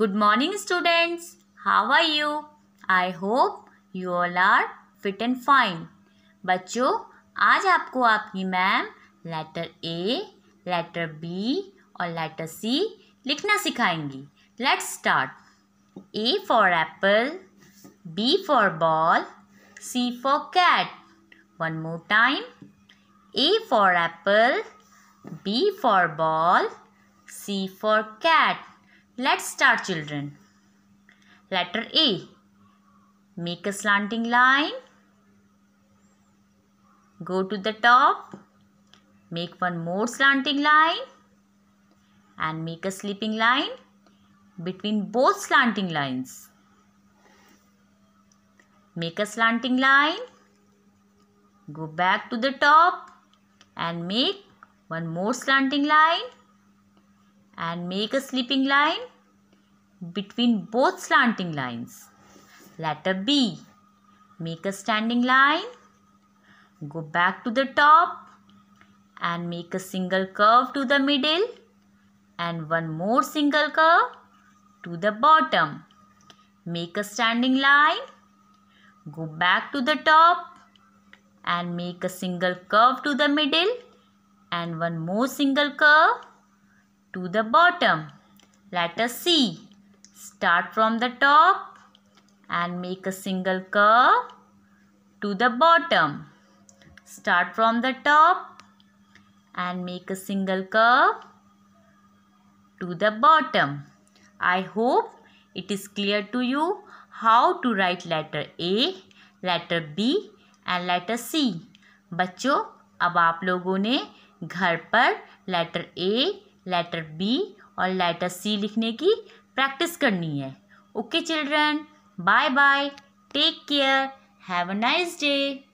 Good morning students. How are you? I hope you all are fit and fine. बच्चों आज आपको आपकी ma'am letter A letter B और letter C लिखना सिखाएंगी let's start A for apple B for ball C for cat one more time A for apple B for ball C for cat Let's start children. Letter A. Make a slanting line. Go to the top. Make one more slanting line. And make a slipping line between both slanting lines. Make a slanting line. Go back to the top and make one more slanting line and make a sleeping line between both slanting lines. Letter B. Make a standing line. Go back to the top and make a single curve to the middle and one more single curve to the bottom. Make a standing line. Go back to the top and make a single curve to the middle and one more single curve to the bottom. Let us see. Start from the top and make a single curve to the bottom. Start from the top and make a single curve to the bottom. I hope it is clear to you how to write letter A, letter B and letter C. बच्चों अब आप लोगों ने घर पर letter A letter B और letter C लिखने की प्रैक्टिस करनी है okay children bye bye take care have a nice day